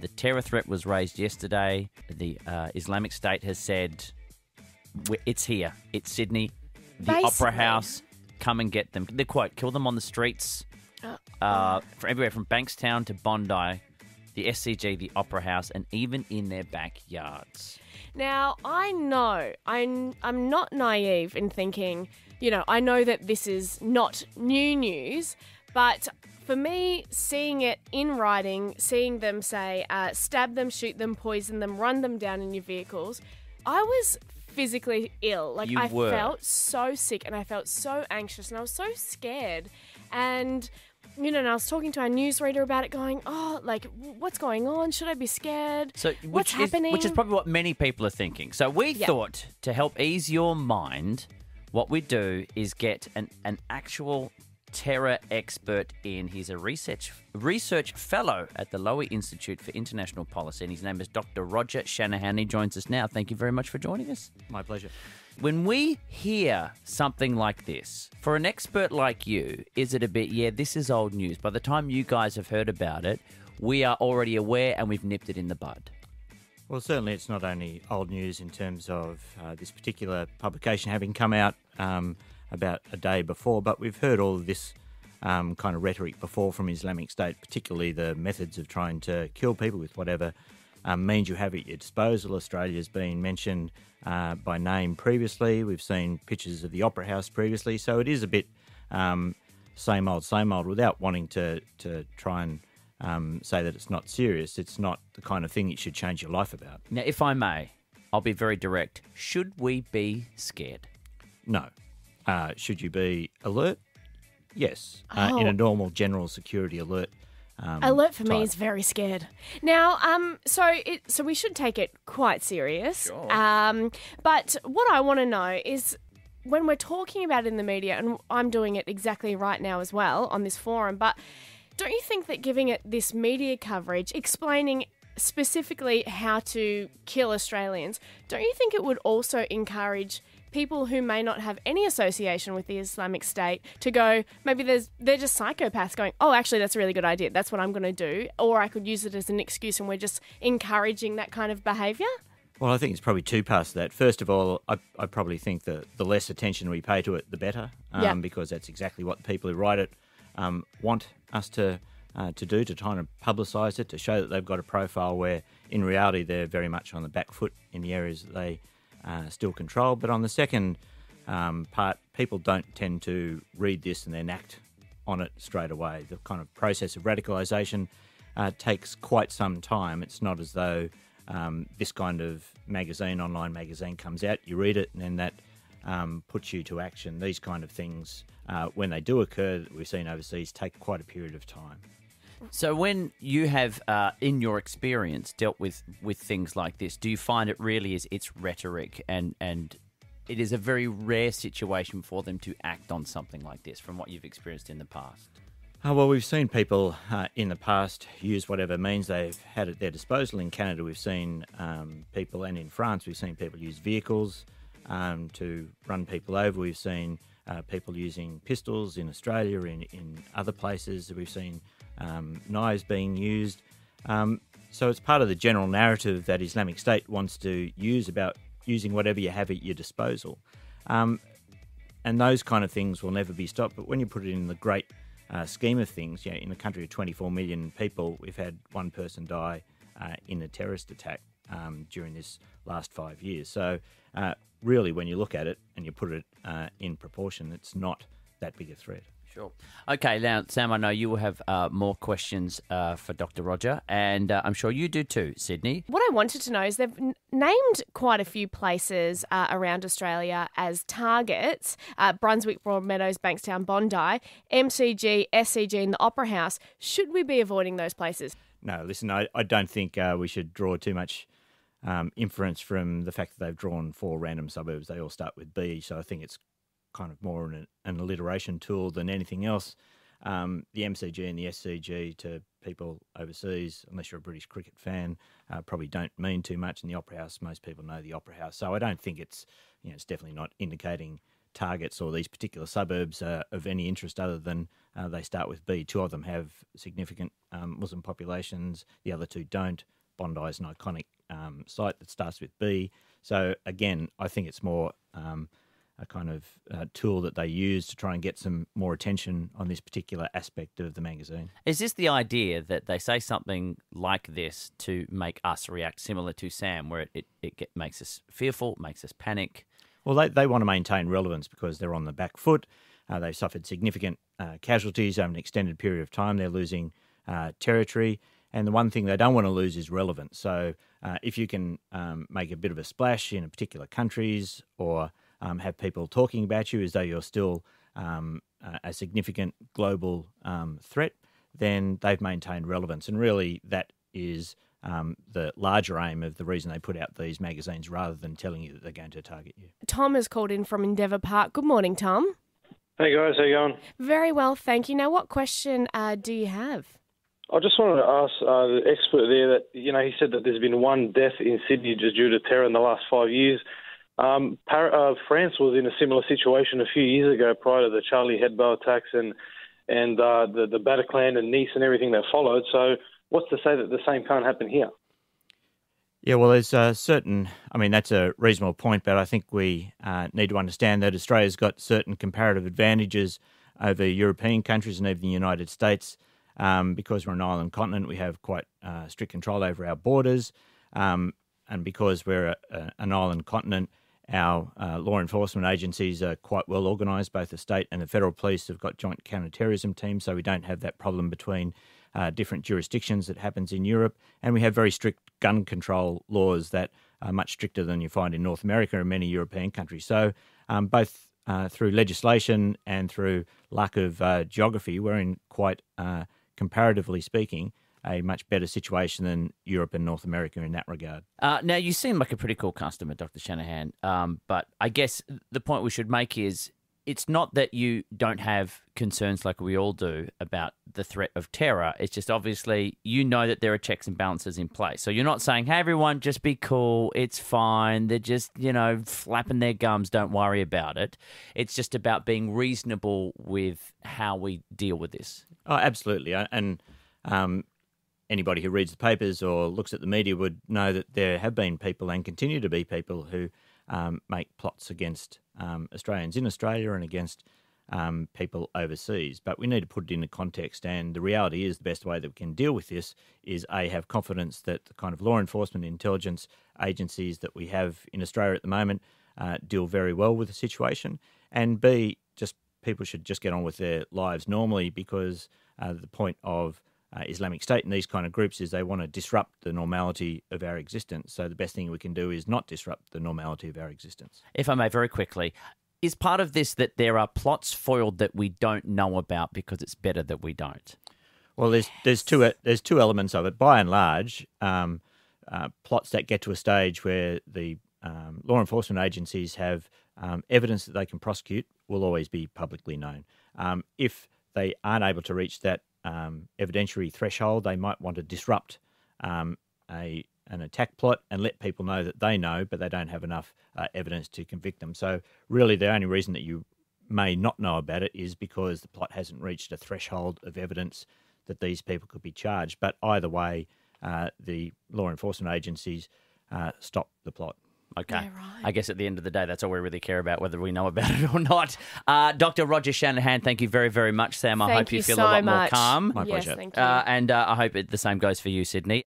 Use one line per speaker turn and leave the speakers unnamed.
The terror threat was raised yesterday. The uh, Islamic State has said it's here. It's Sydney. The Basically. Opera House. Come and get them. The quote: "Kill them on the streets." Oh. Uh, for everywhere from Bankstown to Bondi, the SCG, the Opera House, and even in their backyards.
Now, I know, I'm, I'm not naive in thinking, you know, I know that this is not new news, but for me, seeing it in writing, seeing them say, uh, stab them, shoot them, poison them, run them down in your vehicles, I was physically ill. Like, you I were. felt so sick and I felt so anxious and I was so scared. And, you know, and I was talking to our newsreader about it, going, oh, like, what's going on? Should I be scared? So, what's happening? which is probably
what many people are thinking. So, we yep. thought to help ease your mind, what we do is get an, an actual terror expert in. He's a research research fellow at the Lowy Institute for International Policy, and his name is Dr. Roger Shanahan. He joins us now. Thank you very much for joining us. My pleasure. When we hear something like this, for an expert like you, is it a bit, yeah, this is old news? By the time you guys have heard about it, we are already aware and we've nipped it in the bud.
Well, certainly, it's not only old news in terms of uh, this particular publication having come out um, about a day before. But we've heard all of this um, kind of rhetoric before from Islamic State, particularly the methods of trying to kill people with whatever um, means you have at your disposal. Australia's been mentioned uh, by name previously. We've seen pictures of the Opera House previously. So it is a bit um, same old, same old without wanting to, to try and um, say that it's not serious. It's not
the kind of thing you should change your life about. Now, if I may, I'll be very direct. Should we be scared? No uh, should you be alert? Yes,
uh, in a oh. normal general security alert. Um, alert for type. me is
very scared. Now, um, so it, so we should take it quite serious. Sure. Um, but what I want to know is when we're talking about it in the media, and I'm doing it exactly right now as well on this forum, but don't you think that giving it this media coverage, explaining specifically how to kill Australians, don't you think it would also encourage people who may not have any association with the Islamic State to go, maybe there's they're just psychopaths going, oh, actually, that's a really good idea. That's what I'm going to do. Or I could use it as an excuse and we're just encouraging that kind of behaviour?
Well, I think it's probably two parts to that. First of all, I, I probably think that the less attention we pay to it, the better, um, yeah. because that's exactly what the people who write it um, want us to uh, to do to try and publicise it, to show that they've got a profile where in reality they're very much on the back foot in the areas that they uh, still control. But on the second um, part, people don't tend to read this and then act on it straight away. The kind of process of radicalisation uh, takes quite some time. It's not as though um, this kind of magazine, online magazine, comes out, you read it, and then that um, puts you to action. These kind of things, uh, when they do occur, that we've seen overseas, take quite a period of time.
So, when you have, uh, in your experience, dealt with with things like this, do you find it really is it's rhetoric and and it is a very rare situation for them to act on something like this from what you've experienced in the past?
Uh, well, we've seen people uh, in the past use whatever means they've had at their disposal. In Canada, we've seen um, people, and in France, we've seen people use vehicles um, to run people over. We've seen uh, people using pistols in Australia, in, in other places. We've seen um, knives being used. Um, so it's part of the general narrative that Islamic State wants to use about using whatever you have at your disposal. Um, and those kind of things will never be stopped. But when you put it in the great uh, scheme of things, you know, in a country of 24 million people, we've had one person die uh, in a terrorist attack um, during this last five years. So, uh, really, when you look at it and you put it uh, in proportion, it's not that big a threat.
Sure. Okay, now, Sam, I know you will have uh, more questions uh, for Dr. Roger, and uh, I'm sure you do too, Sydney.
What I wanted to know is they've named quite a few places uh, around Australia as targets uh, Brunswick, Broadmeadows, Bankstown, Bondi, MCG, SCG, and the Opera House. Should we be avoiding those places?
No, listen, I, I don't think uh, we should draw too much. Um, inference from the fact that they've drawn four random suburbs, they all start with B. So I think it's kind of more an, an alliteration tool than anything else. Um, the MCG and the SCG to people overseas, unless you're a British cricket fan, uh, probably don't mean too much. In the Opera House, most people know the Opera House, so I don't think it's you know it's definitely not indicating targets or these particular suburbs uh, of any interest other than uh, they start with B. Two of them have significant um, Muslim populations, the other two don't. Bondi is an iconic um, site that starts with B. So again, I think it's more um, a kind of uh, tool that they use to try and get some more attention on this particular aspect of the magazine.
Is this the idea that they say something like this to make us react similar to Sam, where it, it, it get, makes us fearful, makes us panic?
Well, they, they want to maintain relevance because they're on the back foot. Uh, they've suffered significant uh, casualties over an extended period of time. They're losing uh, territory. And the one thing they don't want to lose is relevance. So uh, if you can um, make a bit of a splash in a particular countries or um, have people talking about you as though you're still um, a significant global um, threat, then they've maintained relevance. And really, that is um, the larger aim of the reason they put out these magazines rather than telling you that they're going to target you.
Tom has called in from Endeavour Park. Good morning, Tom. Hey guys, how you going? Very well, thank you. Now, what question uh, do you have? I just wanted to ask uh, the expert there that you know he said that there's been one death in Sydney just due to terror in the last five years. Um, uh, France was in a similar situation a few years ago prior to the Charlie Hebdo attacks and and uh, the the Bataclan and Nice and everything that followed. So what's to say that the same can't happen here?
Yeah, well, there's a uh, certain. I mean, that's a reasonable point, but I think we uh, need to understand that Australia's got certain comparative advantages over European countries and even the United States um, because we're an island continent. We have quite uh, strict control over our borders, um, and because we're a, a, an island continent, our uh, law enforcement agencies are quite well organised, both the state and the federal police have got joint counterterrorism teams, so we don't have that problem between uh, different jurisdictions that happens in Europe. And we have very strict gun control laws that are much stricter than you find in North America and many European countries. So, um, both uh, through legislation and through lack of uh, geography, we're in quite, uh, comparatively speaking, a much better situation than Europe and North America in that regard.
Uh, now, you seem like a pretty cool customer, Dr. Shanahan, um, but I guess the point we should make is it's not that you don't have concerns like we all do about the threat of terror. It's just obviously you know that there are checks and balances in place. So you're not saying, hey, everyone, just be cool. It's fine. They're just, you know, flapping their gums. Don't worry about it. It's just about being reasonable with how we deal with this.
Oh, absolutely. And, um, anybody who reads the papers or looks at the media would know that there have been people and continue to be people who um, make plots against um, Australians in Australia and against um, people overseas. But we need to put it into context, and the reality is the best way that we can deal with this is a have confidence that the kind of law enforcement intelligence agencies that we have in Australia at the moment uh, deal very well with the situation, and b just people should just get on with their lives normally because uh, the point of uh, Islamic State and these kind of groups is they want to disrupt the normality of our existence. So
the best thing we can do is not disrupt the normality of our existence. If I may, very quickly, is part of this that there are plots foiled that we don't know about because it's better that we don't?
Well, there's there's two there's two elements of it. By and large, um, uh, plots that get to a stage where the um, law enforcement agencies have um, evidence that they can prosecute will always be publicly known. Um, if they aren't able to reach that um, evidentiary threshold. They might want to disrupt um, a an attack plot and let people know that they know, but they don't have enough uh, evidence to convict them. So really, the only reason that you may not know about it is because the plot hasn't reached a threshold of evidence that these people could be charged. But either way, uh, the
law enforcement agencies uh, stop the plot. Okay. Yeah, right. I guess at the end of the day, that's all we really care about, whether we know about it or not. Uh, Dr. Roger Shanahan, thank you very, very much, Sam. I thank hope you, feel so a lot much. more calm. My yes, pleasure. Uh, and uh, I hope it, the same goes for you, Sydney.